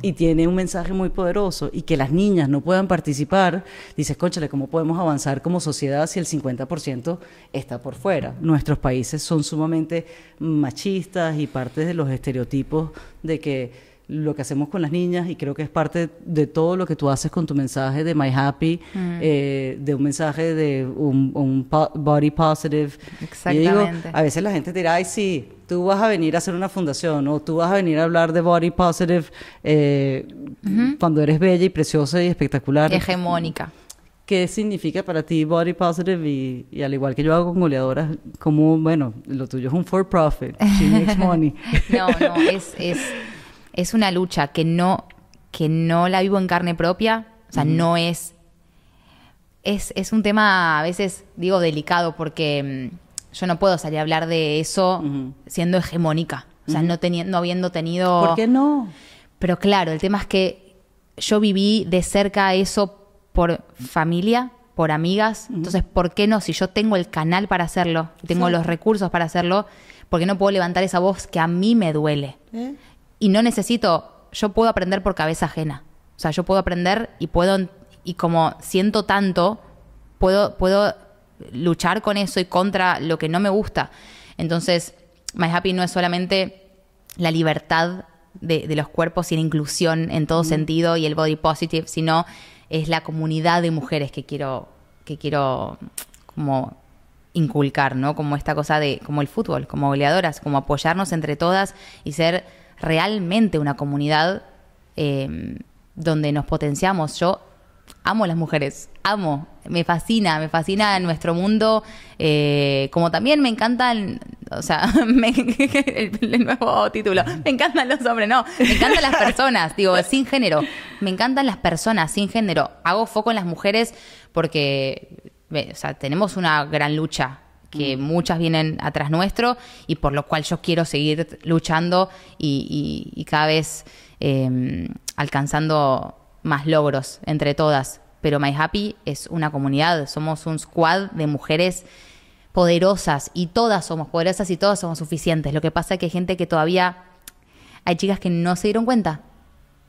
y tiene un mensaje muy poderoso y que las niñas no puedan participar, dices, conchale, ¿cómo podemos avanzar como sociedad si el 50% está por fuera? Nuestros países son sumamente machistas y parte de los estereotipos de que lo que hacemos con las niñas y creo que es parte de todo lo que tú haces con tu mensaje de My Happy, mm. eh, de un mensaje de un, body positive. Exactamente. a veces la gente dirá, ay, sí, tú vas a venir a hacer una fundación o tú vas a venir a hablar de body positive eh, cuando eres bella y preciosa y espectacular. Hegemónica. ¿Qué significa para ti body positive? Y, al igual que yo hago con goleadoras, como, bueno, lo tuyo es un for profit, she makes money. no, no, es... es es una lucha que no, que no la vivo en carne propia, o sea, no es, es, un tema a veces, digo, delicado porque mm, yo no puedo salir a hablar de eso siendo hegemónica, o sea, no, teniendo habiendo tenido... ¿Por qué no? Pero claro, el tema es que yo viví de cerca eso por familia, por amigas, entonces, ¿por qué no? Si yo tengo el canal para hacerlo, tengo los recursos para hacerlo, porque no puedo levantar esa voz que a mí me duele? ¿Eh? y no necesito, yo puedo aprender por cabeza ajena. O sea, yo puedo aprender y puedo, y como siento tanto, puedo, puedo luchar con eso y contra lo que no me gusta. Entonces, My Happy no es solamente la libertad de, los cuerpos y la inclusión en todo sentido y el body positive, sino es la comunidad de mujeres que quiero, que quiero como inculcar, ¿no? Como esta cosa de, como el fútbol, como goleadoras, como apoyarnos entre todas y ser realmente una comunidad eh, donde nos potenciamos. Yo amo las mujeres, amo, me fascina, me fascina nuestro mundo, eh, como también me encantan, o sea, el, nuevo título, me encantan los hombres, no, me encantan las personas, digo, sin género, me encantan las personas, sin género, hago foco en las mujeres porque, tenemos una gran lucha que mm. muchas vienen atrás nuestro y por lo cual yo quiero seguir luchando y, cada vez em, alcanzando más logros entre todas. Pero My Happy es una comunidad, somos un squad de mujeres poderosas y todas somos poderosas y todas somos suficientes. Lo que pasa es que hay gente que todavía, hay chicas que no se dieron cuenta,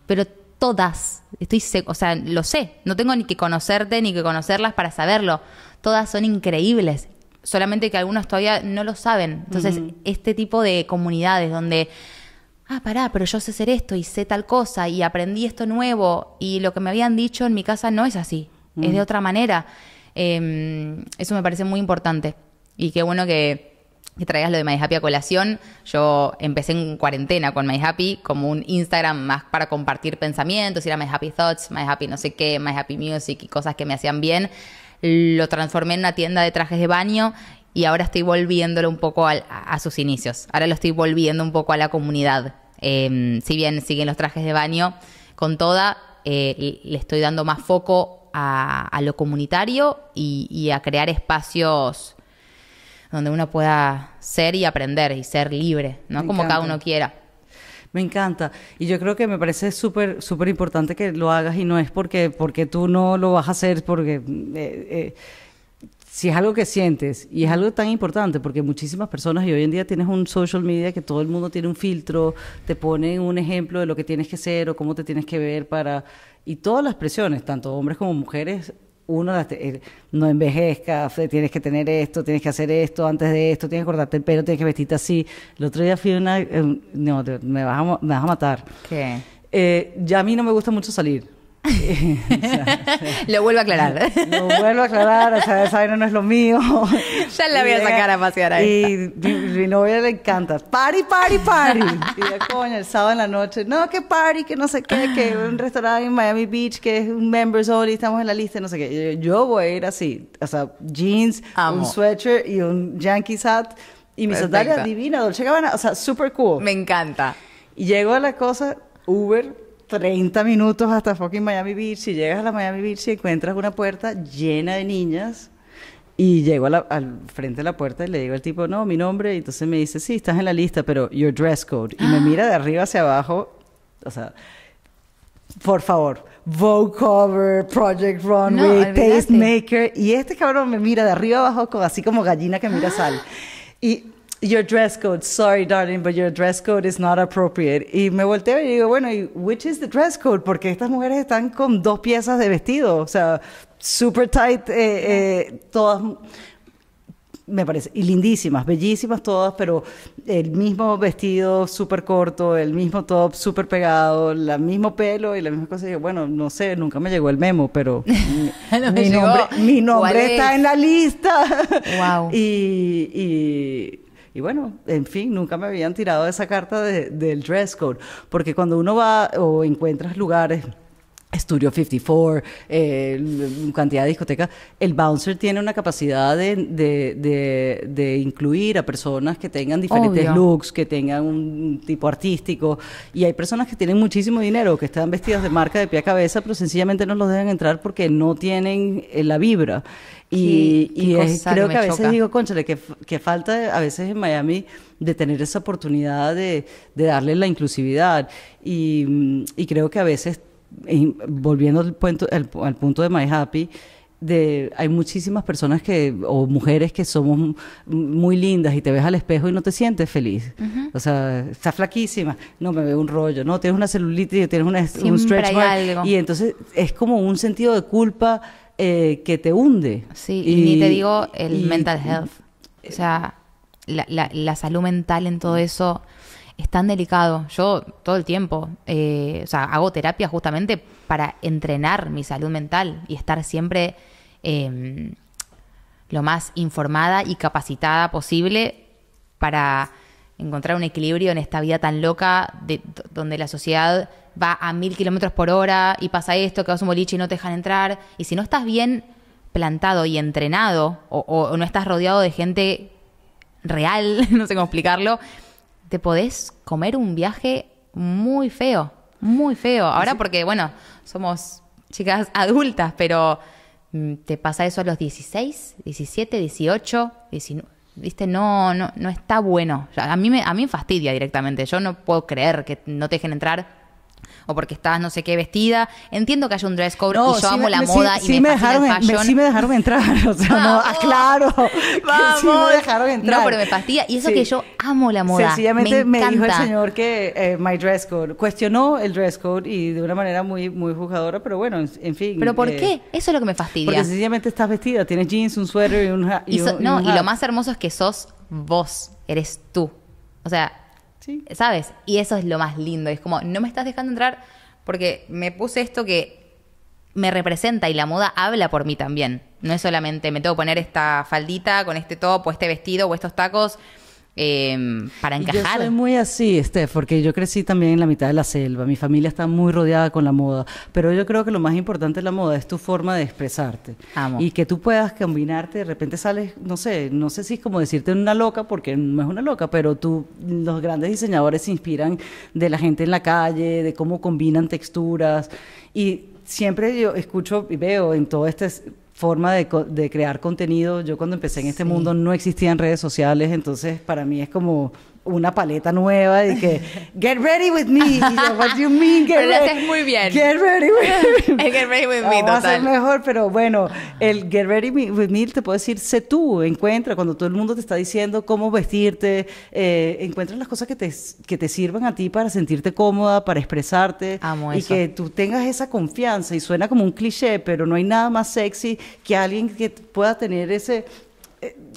pero todas, estoy, o sea, lo sé, no tengo ni que conocerte ni que conocerlas para saberlo, todas son increíbles solamente que algunos todavía no lo saben. Entonces, este tipo de comunidades donde, ah, pará, pero yo sé hacer esto y sé tal cosa y aprendí esto nuevo y lo que me habían dicho en mi casa no es así, es de otra manera. Em, eso me parece muy importante y qué bueno que, que traigas lo de My Happy a colación. Yo empecé en cuarentena con My Happy como un Instagram más para compartir pensamientos, ir a My Happy Thoughts, My Happy no sé qué, My Happy Music y cosas que me hacían bien lo transformé en una tienda de trajes de baño y ahora estoy volviéndolo un poco a, sus inicios. Ahora lo estoy volviendo un poco a la comunidad. Em, si bien siguen los trajes de baño, con toda, eh, le estoy dando más foco a, lo comunitario y, a crear espacios donde uno pueda ser y aprender y ser libre, ¿no? Como cada uno quiera. Me encanta. Y yo creo que me parece súper, súper importante que lo hagas y no es porque, porque tú no lo vas a hacer, porque... Eh, eh, si es algo que sientes y es algo tan importante, porque muchísimas personas y hoy en día tienes un social media que todo el mundo tiene un filtro, te ponen un ejemplo de lo que tienes que ser o cómo te tienes que ver para... Y todas las presiones, tanto hombres como mujeres, uno no envejezca, tienes que tener esto, tienes que hacer esto antes de esto, tienes que cortarte el pelo, tienes que vestirte así. El otro día fui a una... Eh, no, me vas a, matar. ¿Qué? Eh, ya a mí no me gusta mucho salir. lo vuelvo a aclarar. lo vuelvo a aclarar, o sea, esa vaina no es lo mío. Ya la voy a sacar a pasear ahí Y mi novia le encanta, party, party, party. y de coño, el sábado en la noche, no, que party, que no sé qué, que un restaurante en Miami Beach, que es un members only, estamos en la lista, no sé qué. Yo, voy a ir así, o sea, jeans, un sweatshirt y un Yankee hat. Y mi sandalias divina, Dolce o sea, super cool. Me encanta. Y llegó a la cosa, Uber, 30 minutos hasta fucking Miami Beach. Si llegas a la Miami Beach y encuentras una puerta llena de niñas. Y llego al frente de la puerta y le digo al tipo, no, mi nombre. Y entonces me dice, sí, estás en la lista, pero your dress code. Y me ah. mira de arriba hacia abajo. O sea, por favor, Vogue Cover, Project Runway, Tastemaker. Y este cabrón me mira de arriba abajo así como gallina que mira sal. Y your dress code, sorry darling, but your dress code is not appropriate. Y me volteo y digo, bueno, ¿y which is the dress code? Porque estas mujeres están con dos piezas de vestido, o sea, super tight, eh, eh, todas me parece, y lindísimas, bellísimas todas, pero el mismo vestido súper corto, el mismo top súper pegado, el mismo pelo y la misma cosa. Y yo, bueno, no sé, nunca me llegó el memo, pero mi, nombre, está en la lista. Wow. y y bueno, en fin, nunca me habían tirado esa carta del dress code, porque cuando uno va o encuentras lugares Studio 54, eh, cantidad de discotecas. El bouncer tiene una capacidad de, de, incluir a personas que tengan diferentes looks, que tengan un tipo artístico. Y hay personas que tienen muchísimo dinero, que están vestidas de marca de pie a cabeza, pero sencillamente no los dejan entrar porque no tienen eh, la vibra. Y, creo que, a veces digo, conchale, que, que, falta a veces en Miami de tener esa oportunidad de, darle la inclusividad. y creo que a veces volviendo al, punto, al, punto de My Happy, de, hay muchísimas personas que o mujeres que somos muy lindas y te ves al espejo y no te sientes feliz. O sea, estás flaquísima, no me veo un rollo, no tienes una celulitis, tienes una, un stretch mark, y entonces es como un sentido de culpa eh, que te hunde. Sí, y, ni te digo el mental health, o sea, la, la, la salud mental en todo mm. eso es tan delicado. Yo todo el tiempo, eh, o sea, hago terapia justamente para entrenar mi salud mental y estar siempre em, lo más informada y capacitada posible para encontrar un equilibrio en esta vida tan loca de, donde la sociedad va a mil kilómetros por hora y pasa esto, que vas un boliche y no te dejan entrar. Y si no estás bien plantado y entrenado o no estás rodeado de gente real, no sé cómo explicarlo, te podés comer un viaje muy feo, muy feo. Ahora porque, bueno, somos chicas adultas, pero mm, te pasa eso a los 16, 17, 18, 19. Viste, no, no, no está bueno. A mí me, a mí me fastidia directamente. Yo no puedo creer que no te dejen entrar o porque estás no sé qué vestida. Entiendo que haya un dress code y yo amo la moda y me, dejaron, el Me, sí me dejaron entrar, o sea, no, aclaro. Vamos. sí me dejaron entrar. No, pero me fastidia. Y eso que yo amo la moda. Sencillamente me, dijo el señor que eh, my dress code. Cuestionó el dress code y de una manera muy, muy juzgadora, pero bueno, en, fin. ¿Pero por eh, qué? Eso es lo que me fastidia. Porque sencillamente estás vestida, tienes jeans, un suéter y un... Y, y un no, y lo más hermoso es que sos vos, eres tú. O sea, ¿Sabes? Y eso es lo más lindo. Es como, no me estás dejando entrar porque me puse esto que me representa y la moda habla por mí también. No es solamente me tengo que poner esta faldita con este top o este vestido o estos tacos Em, para encajar. Yo soy muy así, Steph, porque yo crecí también en la mitad de la selva. Mi familia está muy rodeada con la moda. Pero yo creo que lo más importante de la moda es tu forma de expresarte. Y que tú puedas combinarte. De repente sales, no sé, no sé si es como decirte una loca, porque no es una loca, pero tú, los grandes diseñadores se inspiran de la gente en la calle, de cómo combinan texturas. Y siempre yo escucho y veo en todo este forma de, crear contenido. Yo cuando empecé en este mundo no existían redes sociales, entonces para mí es como una paleta nueva de que get ready with me. what do you mean get pero ready? muy bien. Get ready with me. get ready with me, a ser mejor, pero bueno, el get ready with me te puede decir, sé tú, encuentra cuando todo el mundo te está diciendo cómo vestirte, eh, encuentra las cosas que te, que te sirvan a ti para sentirte cómoda, para expresarte Amo y que tú tengas esa confianza y suena como un cliché, pero no hay nada más sexy que alguien que pueda tener ese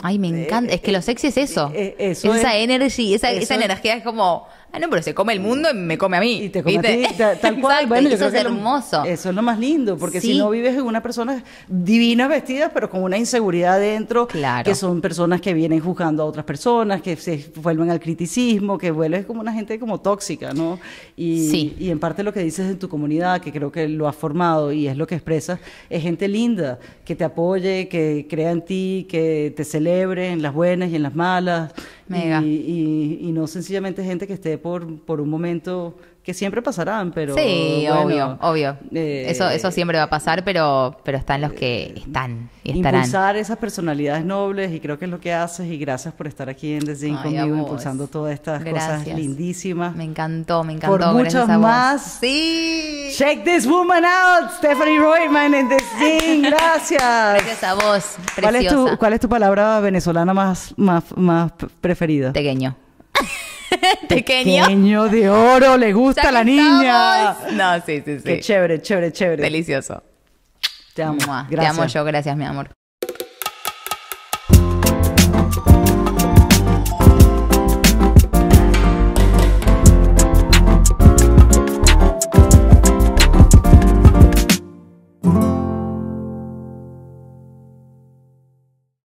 Ay, me encanta. es que lo sexy es eso. Eh, eh, esa esa energía es como Ah, no, pero se come el mundo y me come a mí. Y te come a tal, cual. bueno, eso es hermoso. eso es lo más lindo, porque si no vives en una persona divina vestida, pero con una inseguridad dentro, que son personas que vienen juzgando a otras personas, que se vuelven al criticismo, que vuelves como una gente como tóxica, ¿no? Y, sí. y en parte lo que dices en tu comunidad, que creo que lo has formado y es lo que expresas, es gente linda, que te apoye, que crea en ti, que te celebre en las buenas y en las malas y, y, y, no sencillamente gente que esté por, por un momento que siempre pasarán, pero... Sí, obvio, obvio. Eh, eso, eso siempre va a pasar, pero, pero están los que eh, están y estarán. Impulsar esas personalidades nobles y creo que es lo que haces y gracias por estar aquí en The Zinc conmigo impulsando todas estas cosas lindísimas. Me encantó, me encantó. Por muchos más. Sí. Check this woman out, Stephanie Royman en The Gracias. gracias a vos. Preciosa. ¿Cuál es tu, cuál es tu palabra venezolana más, más, más preferida? Pequeño. Pequeño. Pequeño de oro, le gusta a la niña. No, sí, sí, sí. Qué chévere, chévere, chévere. Delicioso. Te amo. Te amo yo, gracias, mi amor.